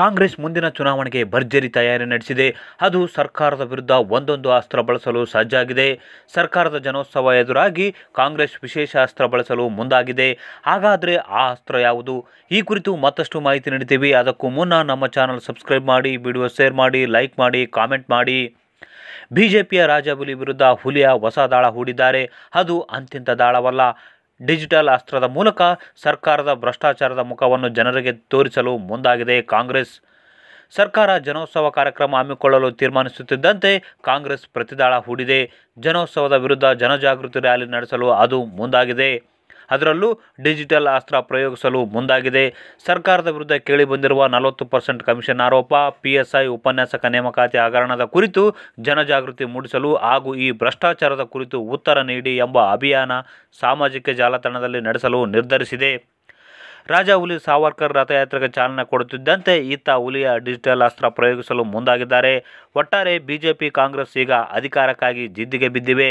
ಕಾಂಗ್ರೆಸ್ ಮುಂದಿನ ಚುನಾವಣೆಗೆ ಭರ್ಜರಿ ತಯಾರಿ ನಡೆಸಿದೆ ಅದು ಸರ್ಕಾರದ ವಿರುದ್ಧ ಒಂದೊಂದು ಅಸ್ತ್ರ ಬಳಸಲು ಸಜ್ಜಾಗಿದೆ ಸರ್ಕಾರದ ಜನೋತ್ಸವ ಎದುರಾಗಿ ಕಾಂಗ್ರೆಸ್ ವಿಶೇಷ ಅಸ್ತ್ರ ಬಳಸಲು ಮುಂದಾಗಿದೆ ಹಾಗಾದರೆ ಆ ಅಸ್ತ್ರ ಯಾವುದು ಈ ಕುರಿತು ಮತ್ತಷ್ಟು ಮಾಹಿತಿ ನೀಡ್ತೀವಿ ಅದಕ್ಕೂ ಮುನ್ನ ನಮ್ಮ ಚಾನಲ್ ಸಬ್ಸ್ಕ್ರೈಬ್ ಮಾಡಿ ವಿಡಿಯೋ ಶೇರ್ ಮಾಡಿ ಲೈಕ್ ಮಾಡಿ ಕಾಮೆಂಟ್ ಮಾಡಿ ಬಿಜೆಪಿಯ ರಾಜಬುಲಿ ವಿರುದ್ಧ ಹುಲಿಯ ಹೊಸ ದಾಳ ಹೂಡಿದ್ದಾರೆ ಅದು ಅಂತ್ಯಂತ ದಾಳವಲ್ಲ ಡಿಜಿಟಲ್ ಅಸ್ತ್ರದ ಮೂಲಕ ಸರ್ಕಾರದ ಭ್ರಷ್ಟಾಚಾರದ ಮುಖವನ್ನು ಜನರಿಗೆ ತೋರಿಸಲು ಮುಂದಾಗಿದೆ ಕಾಂಗ್ರೆಸ್ ಸರ್ಕಾರ ಜನೋತ್ಸವ ಕಾರ್ಯಕ್ರಮ ಹಮ್ಮಿಕೊಳ್ಳಲು ತೀರ್ಮಾನಿಸುತ್ತಿದ್ದಂತೆ ಕಾಂಗ್ರೆಸ್ ಪ್ರತಿದಾಳ ಹೂಡಿದೆ ಜನೋತ್ಸವದ ವಿರುದ್ಧ ಜನಜಾಗೃತಿ ರ್ಯಾಲಿ ನಡೆಸಲು ಅದು ಮುಂದಾಗಿದೆ ಅದರಲ್ಲೂ ಡಿಜಿಟಲ್ ಅಸ್ತ್ರ ಪ್ರಯೋಗಿಸಲು ಮುಂದಾಗಿದೆ ಸರ್ಕಾರದ ವಿರುದ್ಧ ಕೇಳಿಬಂದಿರುವ ನಲವತ್ತು ಪರ್ಸೆಂಟ್ ಕಮಿಷನ್ ಆರೋಪ ಪಿಎಸ್ಐ ಉಪನ್ಯಾಸಕ ನೇಮಕಾತಿ ಹಗರಣದ ಕುರಿತು ಜನಜಾಗೃತಿ ಮೂಡಿಸಲು ಹಾಗೂ ಈ ಭ್ರಷ್ಟಾಚಾರದ ಕುರಿತು ಉತ್ತರ ನೀಡಿ ಎಂಬ ಅಭಿಯಾನ ಸಾಮಾಜಿಕ ಜಾಲತಾಣದಲ್ಲಿ ನಡೆಸಲು ನಿರ್ಧರಿಸಿದೆ ರಾಜ ಹುಲಿ ಸಾವರ್ಕರ್ ರಥಯಾತ್ರೆಗೆ ಚಾಲನೆ ಕೊಡುತ್ತಿದ್ದಂತೆ ಈತ ಹುಲಿಯ ಡಿಜಿಟಲ್ ಅಸ್ತ್ರ ಪ್ರಯೋಗಿಸಲು ಮುಂದಾಗಿದ್ದಾರೆ ಒಟ್ಟಾರೆ ಬಿಜೆಪಿ ಕಾಂಗ್ರೆಸ್ ಈಗ ಅಧಿಕಾರಕ್ಕಾಗಿ ಜಿದ್ದಿಗೆ ಬಿದ್ದಿವೆ